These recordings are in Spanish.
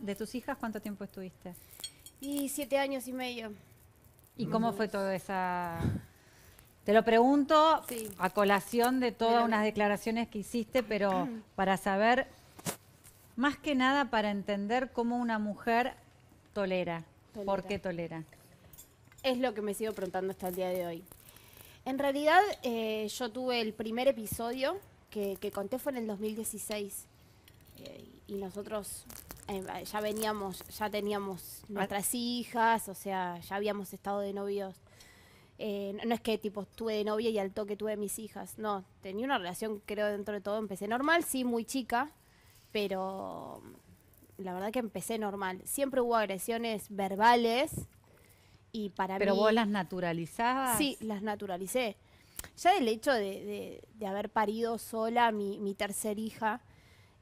de tus hijas, ¿cuánto tiempo estuviste? Y siete años y medio. ¿Y cómo fue toda esa...? Te lo pregunto a colación de todas unas declaraciones que hiciste, pero para saber, más que nada para entender cómo una mujer tolera, por qué tolera. Es lo que me sigo preguntando hasta el día de hoy. En realidad, eh, yo tuve el primer episodio que, conté fue en el 2016 y nosotros em, ah, ya veníamos, ya teníamos ah. nuestras hijas, o sea, ya habíamos estado de novios. Eh, no, es que tipo tuve de novia y al toque tuve mis hijas, no, tenía una relación, creo, dentro de todo, empecé normal, sí, muy chica, pero la verdad que empecé normal. Siempre hubo agresiones verbales y para mí... ¿Pero vos las naturalizabas? Sí, las naturalicé. Ya el hecho de, haber parido sola mi, mi tercer hija,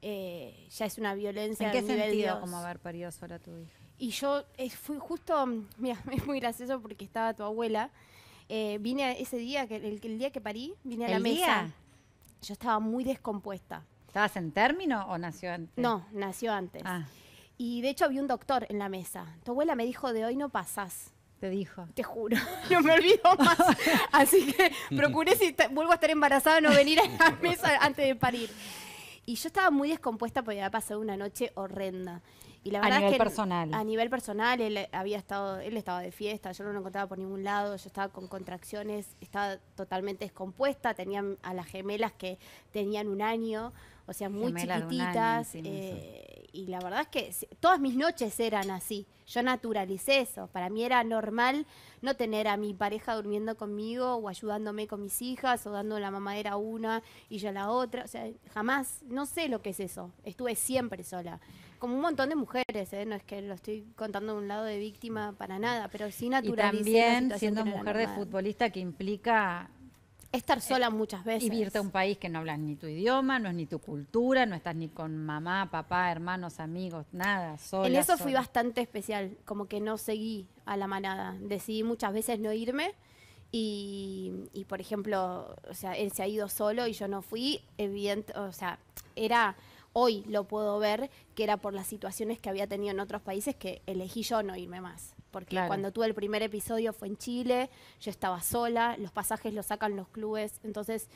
eh, ya es una violencia. ¿En qué sentido como ver sola a tu hija? Y yo eh, fui justo, mira, es muy gracioso porque estaba tu abuela. Eh, vine ese día, que, el, día que parí, vine a la mesa. Yo estaba muy descompuesta. ¿Estabas en término o nació antes? No, nació antes. Ah. Y de hecho había un doctor en la mesa. Tu abuela me dijo, de hoy no pasás. Te dijo. Te juro, no me olvido más. Así que procuré si vuelvo a estar embarazada no venir a la mesa antes de parir. Y yo estaba muy descompuesta porque había pasado una noche horrenda. Y la a nivel personal. A nivel personal, él había estado, él estaba de fiesta, yo no lo encontraba por ningún lado, yo estaba con contracciones, estaba totalmente descompuesta, tenían a las gemelas que tenían un año o sea, muy chiquititas. Eh, y la verdad es que todas mis noches eran así. Yo naturalicé eso. Para mí era normal no tener a mi pareja durmiendo conmigo o ayudándome con mis hijas o dando la mamadera a una y yo a la otra. O sea, jamás, no sé lo que es eso. Estuve siempre sola. Como un montón de mujeres, ¿eh? no es que lo estoy contando de un lado de víctima para nada, pero sí naturalicé. Y también siendo mujer de futbolista que implica Estar eh, sola muchas veces. Y irte a un país que no hablas ni tu idioma, no es ni tu cultura, no estás ni con mamá, papá, hermanos, amigos, nada, sola. En eso fui bastante especial, como que no seguí a la manada. Decidí muchas veces no irme y, por ejemplo, o sea, él se ha ido solo y yo no fui, evidente, o sea, era hoy lo puedo ver que era por las situaciones que había tenido en otros países que elegí yo no irme más porque cuando tuve el primer episodio fue en Chile, yo estaba sola, los pasajes los sacan los clubes, entonces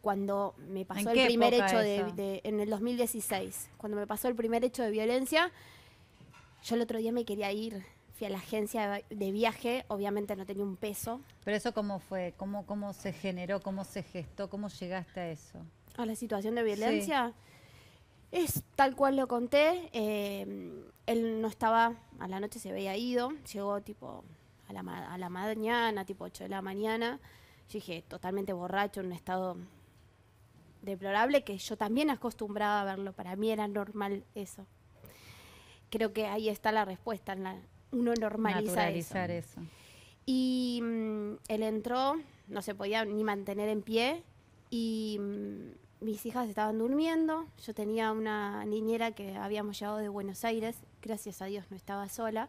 cuando me pasó el primer hecho de, en el 2016, cuando me pasó el primer hecho de violencia, yo el otro día me quería ir, fui a la agencia de viaje, obviamente no tenía un peso. Pero eso cómo fue, cómo cómo se generó, cómo se gestó, cómo llegaste a eso? A la situación de violencia. Es tal cual lo conté. Em, él no estaba, a la noche se había ido. Llegó tipo a la, mañana, tipo 8 de la mañana. Yo dije, totalmente borracho, en un estado deplorable, que yo también acostumbraba a verlo. Para mí era normal eso. Creo que ahí está la respuesta. la, uno normaliza eso. Y mm, él entró, no se podía ni mantener en pie. Y. Mm, mis hijas estaban durmiendo, yo tenía una niñera que habíamos llevado de Buenos Aires, gracias a Dios no estaba sola.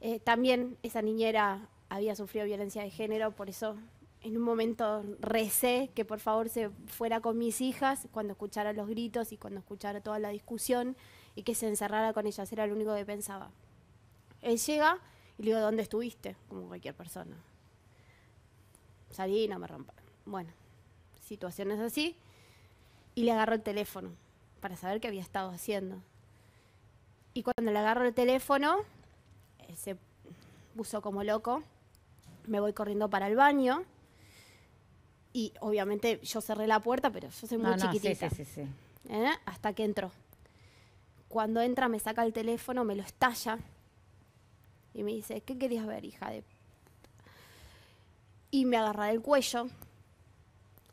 Eh, también esa niñera había sufrido violencia de género, por eso en un momento recé que por favor se fuera con mis hijas cuando escuchara los gritos y cuando escuchara toda la discusión y que se encerrara con ellas, era lo único que pensaba. Él llega y le digo, ¿dónde estuviste? Como cualquier persona. Salí y no me rompa. Bueno, situaciones así y le agarro el teléfono para saber qué había estado haciendo. Y cuando le agarro el teléfono, se puso como loco. Me voy corriendo para el baño. Y obviamente yo cerré la puerta, pero yo soy muy chiquitita. Sí, sí, sí, ¿Eh? Hasta que entró. Cuando entra, me saca el teléfono, me lo estalla. Y me dice, ¿qué querías ver, hija de...? Y me agarra del cuello.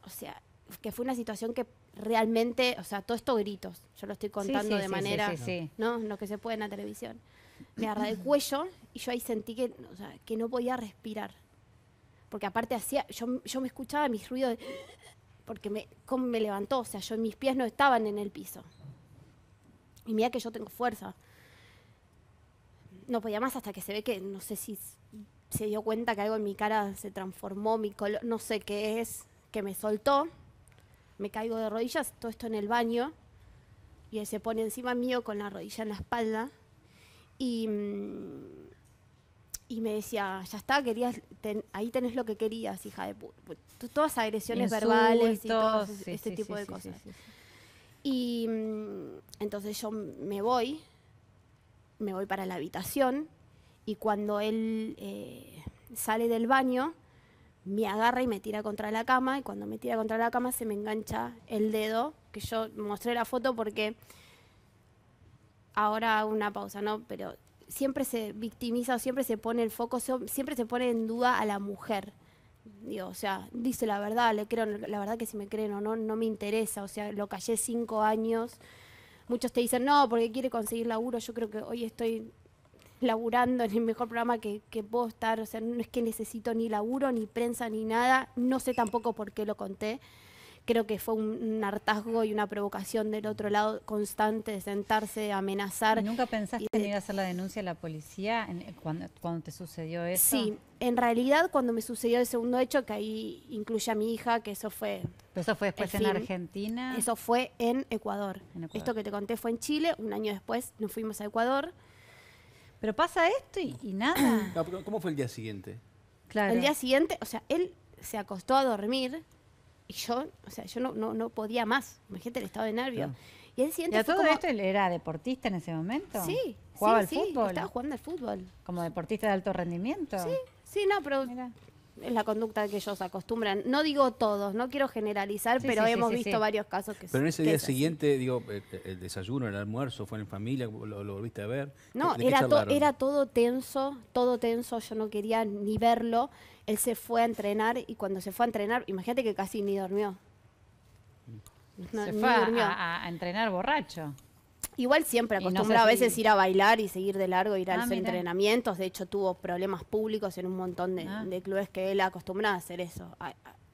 O sea, que fue una situación que realmente, o sea, todo esto gritos. Yo lo estoy contando de manera, ¿no? Lo que se puede en la televisión. Me agarra el cuello y yo ahí sentí que, sea, que no podía respirar. Porque aparte hacía, yo, me escuchaba mis ruidos porque me, cómo me levantó, o sea, yo mis pies no estaban en el piso. Y mira que yo tengo fuerza. No podía más hasta que se ve que, no sé si se dio cuenta que algo en mi cara se transformó, mi color, no sé qué es, que me soltó me caigo de rodillas, todo esto en el baño, y él se pone encima mío con la rodilla en la espalda, y, mm, me decía, ya está, querías ahí tenés lo que querías, hija de puta. Todas agresiones verbales y todo este tipo de cosas. Y mm, entonces yo me voy, me voy para la habitación, y cuando él eh, sale del baño, me agarra y me tira contra la cama y cuando me tira contra la cama se me engancha el dedo, que yo mostré la foto porque ahora hago una pausa, ¿no? Pero siempre se victimiza o siempre se pone el foco, siempre se pone en duda a la mujer. Digo, o sea, dice la verdad, le creo, la verdad que si me creen o no, no me interesa, o sea, lo callé cinco años. Muchos te dicen, no, porque quiere conseguir laburo, yo creo que hoy estoy laburando en el mejor programa que, puedo estar, o sea, no es que necesito ni laburo, ni prensa, ni nada, no sé tampoco por qué lo conté. Creo que fue un, hartazgo y una provocación del otro lado constante de sentarse, de amenazar. ¿Nunca pensaste en ir a hacer la denuncia a la policía eh, cuando, cuando te sucedió eso? Sí, en realidad cuando me sucedió el segundo hecho, que ahí incluye a mi hija, que eso fue... eso fue después en, Argentina. Eso fue en Ecuador. Esto que te conté fue en Chile, un año después nos fuimos a Ecuador pero pasa esto y, nada. ¿Cómo fue el día siguiente? Claro. El día siguiente, o sea, él se acostó a dormir y yo, o sea, yo no, no, podía más. Imagínate el estado de nervio. Y el siguiente a todo esto él era deportista en ese momento? Sí. ¿Jugaba sí, sí, Estaba jugando al fútbol. ¿Como deportista de alto rendimiento? Sí, sí, no, pero es la conducta que ellos acostumbran. No digo todos, no quiero generalizar, pero hemos visto varios casos que Pero en ese día siguiente, digo, eh, eh, el, desayuno, el almuerzo, fue en familia, lo, volviste a ver. No, era, era todo tenso, todo tenso, yo no quería ni verlo. Él se fue a entrenar y cuando se fue a entrenar, imagínate que casi ni dormió. se fue a entrenar borracho. Igual siempre acostumbra a veces ir a bailar y seguir de largo, ir a ah, los entrenamientos. De hecho, tuvo problemas públicos en un montón de, ah. clubes que él acostumbra a hacer eso.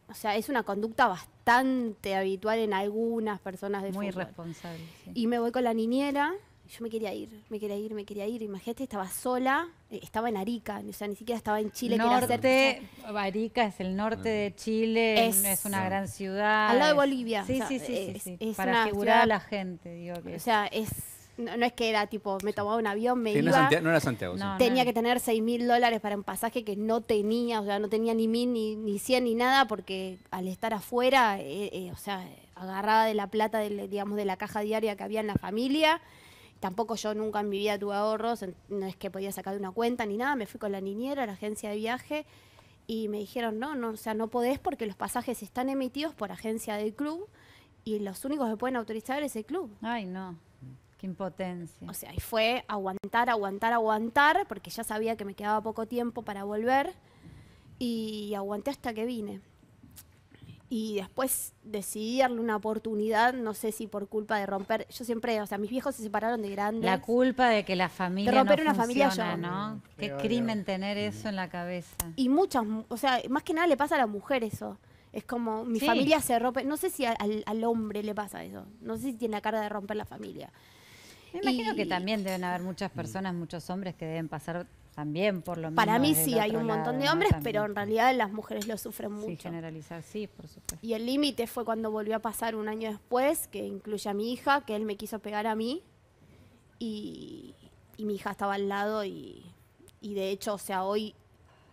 o sea, es una conducta bastante habitual en algunas personas de Muy responsable. Y me voy con la niñera, yo me quería ir, me quería ir, me quería ir. Imagínate, estaba sola, eh, estaba en Arica, o sea, ni siquiera estaba en Chile. Norte, Arica es el norte de Chile, es, una gran ciudad. Al lado de Bolivia. Para asegurar a la gente, digo que O sea, es... No, es que era tipo, me tomaba un avión, me iba. era Santiago. tenía que tener 6 mil dólares para un pasaje que no tenía, o sea, no tenía ni mil, ni, ni 100, ni nada, porque al estar afuera, eh, eh, o sea, agarrada de la plata, digamos, de la caja diaria que había en la familia, Tampoco yo nunca en mi vida tuve ahorros, no es que podía sacar de una cuenta ni nada, me fui con la niñera a la agencia de viaje y me dijeron, no, no, o sea, no podés porque los pasajes están emitidos por agencia del club y los únicos que pueden autorizar es el club. Ay, no. Qué impotencia. O sea, y fue aguantar, aguantar, aguantar, porque ya sabía que me quedaba poco tiempo para volver y aguanté hasta que vine y después decidirle una oportunidad, no sé si por culpa de romper, yo siempre, o sea, mis viejos se separaron de grandes. La culpa de que la familia de romper una familia yo. ¿no? Qué crimen tener eso en la cabeza. Y muchas, o sea, más que nada le pasa a la mujer eso. Es como, mi familia se rompe, no sé si al, hombre le pasa eso, no sé si tiene la cara de romper la familia. Me imagino que también deben haber muchas personas, muchos hombres que deben pasar también, por lo menos. Para mí sí hay un montón de hombres, pero en realidad las mujeres lo sufren mucho. Sí, generalizar, sí, por supuesto. Y el límite fue cuando volvió a pasar un año después, que incluye a mi hija, que él me quiso pegar a mí y, mi hija estaba al lado y, y de hecho, o sea, hoy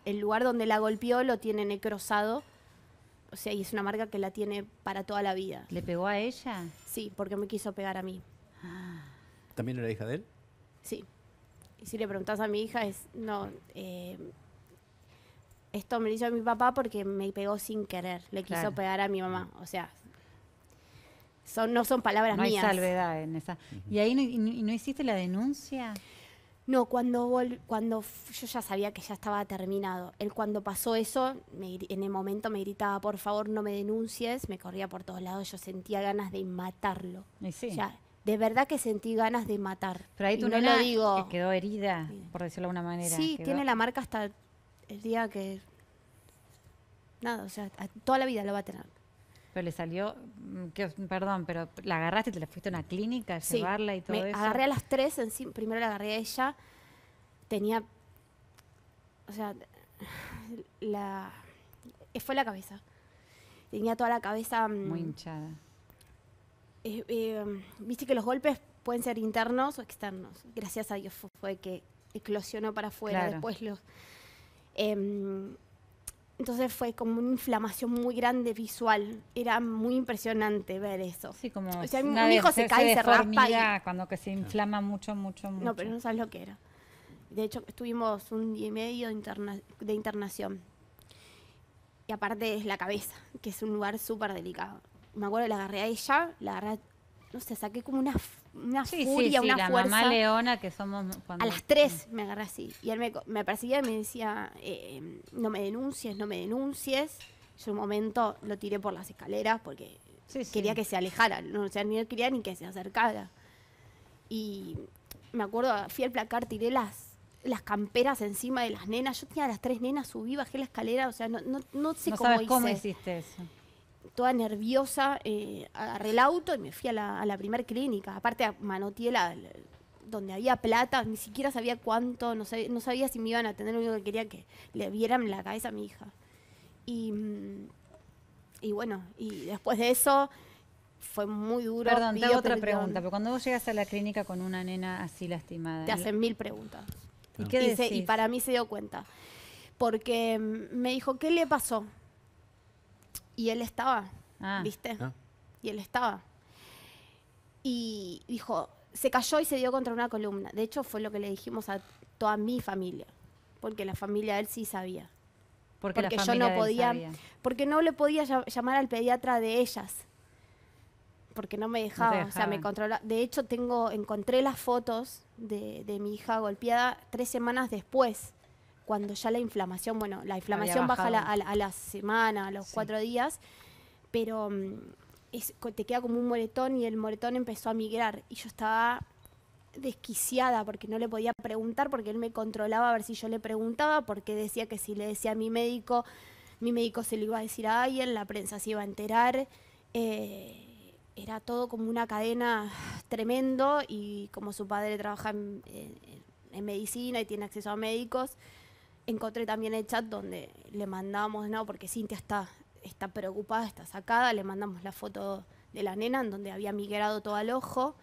el lugar donde la golpeó lo tiene necrosado. O sea, y es una marca que la tiene para toda la vida. ¿Le pegó a ella? Sí, porque me quiso pegar a mí. Ah. ¿También era hija de él? Sí. Y si le preguntas a mi hija, es, no, eh, esto me lo hizo mi papá porque me pegó sin querer, le quiso pegar a mi mamá. Mm. O sea, son, no son palabras mías. hay salvedad en esa. ¿Y ahí no, hiciste la denuncia? No, cuando, cuando yo ya sabía que ya estaba terminado. Él cuando pasó eso, en el momento me gritaba, por favor no me denuncies, me corría por todos lados, yo sentía ganas de matarlo. sí de verdad que sentí ganas de matar. Pero ahí tú no lo digo. quedó herida, por decirlo de alguna manera. Sí, tiene la marca hasta el día que... Nada, o sea, toda la vida lo va a tener. Pero le salió, mm, que, perdón, pero la agarraste, y te la fuiste a una clínica a llevarla y todo me Agarré a las tres, en primero la agarré a ella, tenía, o sea, la, fue la cabeza. Tenía toda la cabeza... Mm, Muy hinchada. Eh, eh, viste que los golpes pueden ser internos o externos. Gracias a Dios fue que eclosionó para afuera después los... Em, entonces fue como una inflamación muy grande visual. Era muy impresionante ver eso. Sí, como. O sea, un hijo se, cae y se raspa. Cuando que se inflama mucho, mucho, mucho. No, pero no sabes lo que era. De hecho, estuvimos un día y medio de internación. Y aparte es la cabeza, que es un lugar súper delicado me acuerdo, la agarré a ella, la agarré, no sé, saqué como una, una furia, una fuerza. mamá leona que somos... Cuando... A las tres me agarré así. Y él me, me y me decía, eh, no me denuncies, no me denuncies. Yo un momento lo tiré por las escaleras porque quería que se alejara. o sea, ni quería ni que se acercara. Y me acuerdo, fui al placar, tiré las las camperas encima de las nenas. Yo tenía a las tres nenas, subí, bajé la escalera, o sea, no, no, no sé cómo cómo hiciste eso toda nerviosa, eh, agarré el auto y me fui a la, primera clínica. Aparte, a la, donde había plata, ni siquiera sabía cuánto, no sabía, si me iban a atender, lo único que quería que le vieran la cabeza a mi hija. Mm, y, bueno, y después de eso fue muy duro. Perdón, te hago otra pregunta, pero cuando vos llegas a la clínica con una nena así lastimada... Te hacen mil preguntas. ¿Y, qué y, y para mí se dio cuenta. Porque mm, me dijo, ¿qué le pasó? Y él estaba, ah. ¿viste? Ah. Y él estaba. Y dijo, se cayó y se dio contra una columna. De hecho, fue lo que le dijimos a toda mi familia, porque la familia de él sí sabía. Porque, yo no podía, porque no le podía llamar al pediatra de ellas, porque no me dejaba, o sea, me controlaba. De hecho, tengo, encontré las fotos de mi hija golpeada tres semanas después cuando ya la inflamación, bueno, la inflamación baja a, la, a semana, a los cuatro días, pero mm, te queda como un moretón y el moretón empezó a migrar y yo estaba desquiciada porque no le podía preguntar porque él me controlaba a ver si yo le preguntaba porque decía que si le decía a mi médico, mi médico se lo iba a decir a alguien, la prensa se iba a enterar. Eh, era todo como una cadena tremendo y como su padre trabaja en medicina y tiene acceso a médicos, encontré también el chat donde le mandamos, no, porque Cintia está, está preocupada, está sacada, le mandamos la foto de la nena en donde había migrado todo al ojo.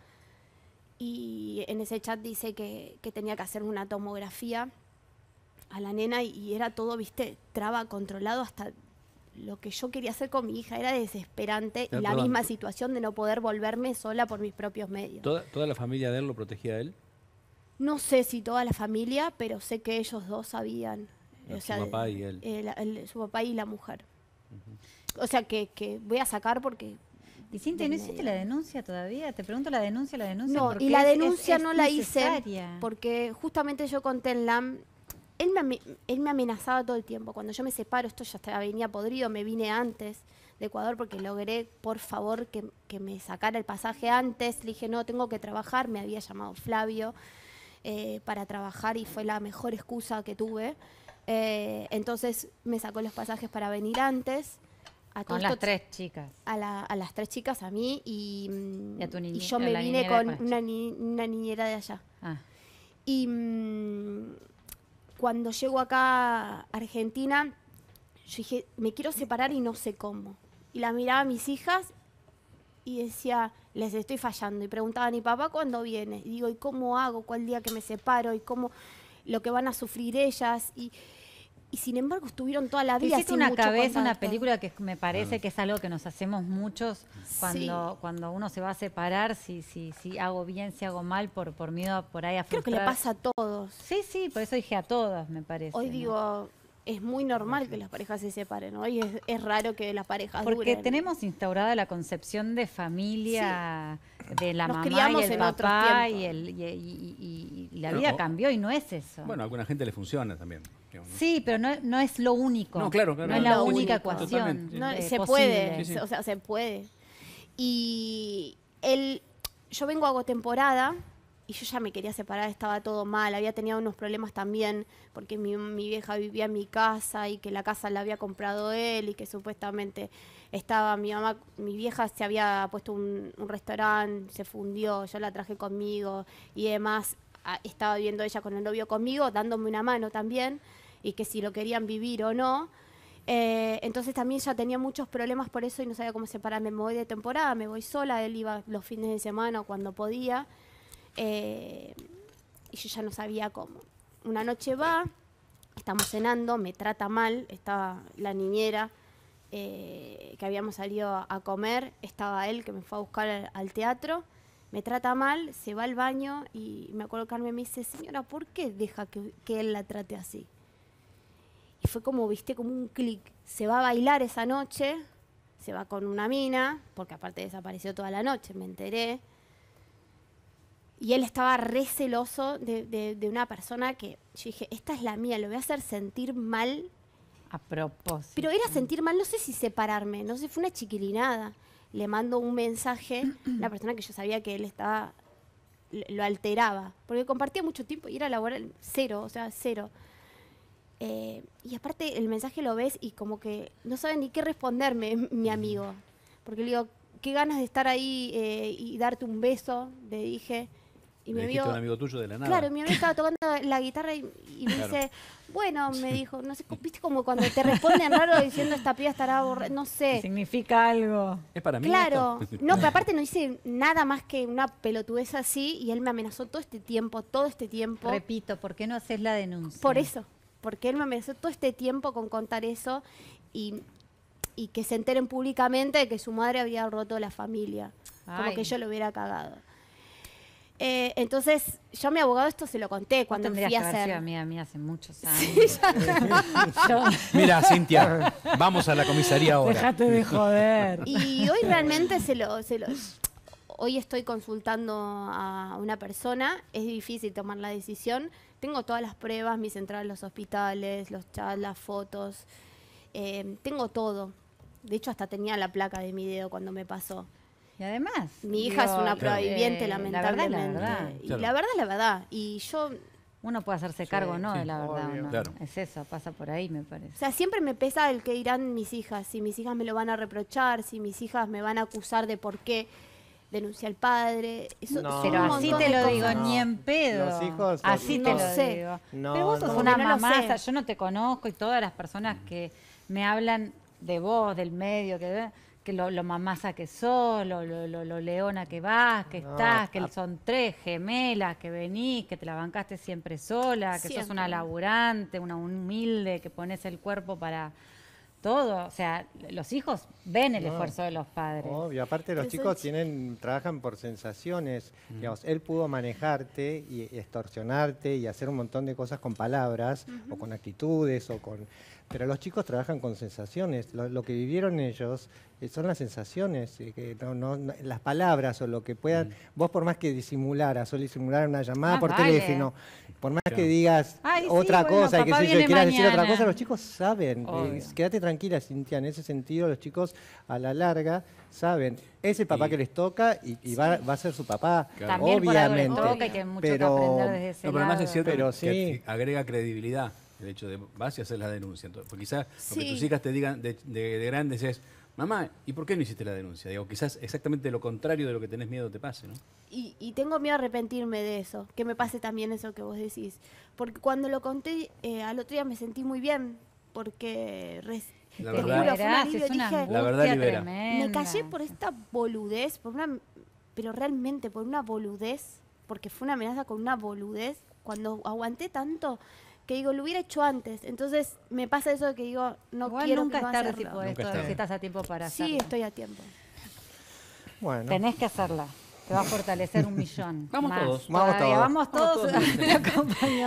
Y en ese chat dice que, tenía que hacer una tomografía a la nena y, era todo, viste, traba controlado hasta lo que yo quería hacer con mi hija era desesperante la misma situación de no poder volverme sola por mis propios medios. ¿Toda, toda la familia de él lo protegía a él? No sé si toda la familia, pero sé que ellos dos sabían. su papá y él. Eh, su papá y la mujer. O sea, que, voy a sacar porque ¿no hiciste la denuncia todavía? Te pregunto la denuncia, la denuncia. No, y la denuncia no la hice porque justamente yo conté en él me, amenazaba todo el tiempo. Cuando yo me separo, esto ya estaba, venía podrido, me vine antes de Ecuador porque logré, por favor, que, que me sacara el pasaje antes. Le dije, no, tengo que trabajar, me había llamado Flavio. Eh, para trabajar y fue la mejor excusa que tuve. Eh, entonces me sacó los pasajes para venir antes. A con las tres chicas. A, las tres chicas, a mí y, mm, yo me vine con una, niñera de allá. Ah. Y mm, cuando llego acá a Argentina, yo dije, me quiero separar y no sé cómo. Y la miraba a mis hijas y decía, les estoy fallando. Y preguntaban, mi papá cuándo vienes? Y digo, ¿y cómo hago? ¿Cuál día que me separo? ¿Y cómo lo que van a sufrir ellas? Y, sin embargo estuvieron toda la vida. es una cabeza, una película que me parece que es algo que nos hacemos muchos cuando, cuando uno se va a separar, si, si, si hago bien, si hago mal, por, por miedo por ahí a frustrar. Creo que le pasa a todos. Sí, sí, por eso dije a todas, me parece. Hoy digo, es muy normal que las parejas se separen, ¿no? Y es, es raro que las parejas Porque tenemos instaurada la concepción de familia, de la mamá y el papá, y, y, la vida cambió y no es eso. Bueno, a alguna gente le funciona también. Sí, pero no, es lo único. No, claro, claro. No es la única ecuación. No, se puede, o sea, se puede. Y el, yo vengo hago temporada y yo ya me quería separar, estaba todo mal, había tenido unos problemas también, porque mi, vieja vivía en mi casa y que la casa la había comprado él y que supuestamente estaba mi mamá, mi vieja se había puesto un, restaurante, se fundió, yo la traje conmigo y además, ah, estaba viviendo ella con el novio conmigo, dándome una mano también, y que si lo querían vivir o no. Eh, entonces también ya tenía muchos problemas por eso y no sabía cómo separarme. Me voy de temporada, me voy sola, él iba los fines de semana cuando podía. Eh, y yo ya no sabía cómo. Una noche va, estamos cenando, me trata mal, estaba la niñera eh, que habíamos salido a comer, estaba él que me fue a buscar al, teatro, me trata mal, se va al baño y me acuerdo que Carmen me dice, señora, ¿por qué deja que él la trate así? Y fue como, viste, como un clic. Se va a bailar esa noche, se va con una mina, porque aparte desapareció toda la noche, me enteré. Y él estaba receloso de, de, una persona que yo dije, esta es la mía, lo voy a hacer sentir mal. A propósito. Pero era sentir mal, no sé si separarme, no sé, fue una chiquilinada. Le mando un mensaje, la persona que yo sabía que él estaba, lo alteraba, porque compartía mucho tiempo y era laboral, cero, o sea, cero. Eh, y aparte el mensaje lo ves y como que no sabe ni qué responderme mi mm. amigo, porque le digo, qué ganas de estar ahí eh, y darte un beso, le dije y me vio, un amigo tuyo de la nada. Claro, mi amigo estaba tocando la guitarra y, me dice, bueno, me dijo, no sé, viste como cuando te responden raro diciendo esta piba estará borrada, no sé. Significa algo. Es para mí. Claro, no, pero aparte no hice nada más que una pelotudez así y él me amenazó todo este tiempo, todo este tiempo. Repito, ¿por qué no haces la denuncia? Por eso, porque él me amenazó todo este tiempo con contar eso y, y que se enteren públicamente de que su madre había roto la familia. Como que yo lo hubiera cagado. Eh, entonces, yo a mi abogado esto se lo conté cuando empecé a hacer. hace muchos años. Mira, Cintia, vamos a la comisaría ahora. Déjate de joder. Y hoy realmente se lo, se lo, Hoy estoy consultando a una persona. Es difícil tomar la decisión. Tengo todas las pruebas, mis entradas a los hospitales, los chats, las fotos. Eh, tengo todo. De hecho, hasta tenía la placa de mi dedo cuando me pasó. Y además. Mi hija es una prohibiente eh, lamentablemente. La verdad, Y la verdad es la verdad. Y yo. Uno puede hacerse cargo, ¿no? de la verdad. Es eso, pasa por ahí, me parece. O sea, siempre me pesa el que dirán mis hijas. Si mis hijas me lo van a reprochar, si mis hijas me van a acusar de por qué denuncia al padre. Eso, pero así te lo digo, ni en pedo. Los hijos, así te lo digo. pero vos sos una mamá, yo no te conozco y todas las personas que me hablan de vos, del medio, que que lo, lo mamasa que solo, lo, lo, lo leona que vas, que estás, que son tres gemelas, que venís, que te la bancaste siempre sola, que sos una laburante, una humilde, que pones el cuerpo para todo. O sea, los hijos ven el esfuerzo de los padres. Y aparte los chicos tienen, trabajan por sensaciones. Mm. él pudo manejarte y extorsionarte y hacer un montón de cosas con palabras o con actitudes o con pero los chicos trabajan con sensaciones. Lo, que vivieron ellos eh, son las sensaciones, eh, las palabras o lo que puedan. Mm. Vos, por más que disimularas o disimular una llamada ah, por teléfono, por más que digas otra cosa y que si yo, quieras decir otra cosa, los chicos saben. Eh, quédate tranquila, Cintia. En ese sentido, los chicos a la larga saben. Es el papá que les toca y, va, a ser su papá, obviamente. pero, pero además es cierto que sí. agrega credibilidad el hecho de vas y haces la denuncia. Porque quizás lo que tus hijas te digan de, grandes es, mamá, ¿y por qué no hiciste la denuncia? Digo, quizás exactamente lo contrario de lo que tenés miedo te pase, ¿no? Y, tengo miedo a arrepentirme de eso, que me pase también eso que vos decís. Porque cuando lo conté, eh, al otro día me sentí muy bien, porque... La verdad, juro, la verdad Me callé por esta boludez, por una, pero realmente por una boludez, porque fue una amenaza con una boludez. Cuando aguanté tanto, digo, lo hubiera hecho antes. Entonces me pasa eso de que digo, no quiero nunca estar a si estás a tiempo para hacerlo. Sí, estoy a tiempo. Tenés que hacerla. Te va a fortalecer un millón. Vamos todos. Vamos todos. Vamos todos.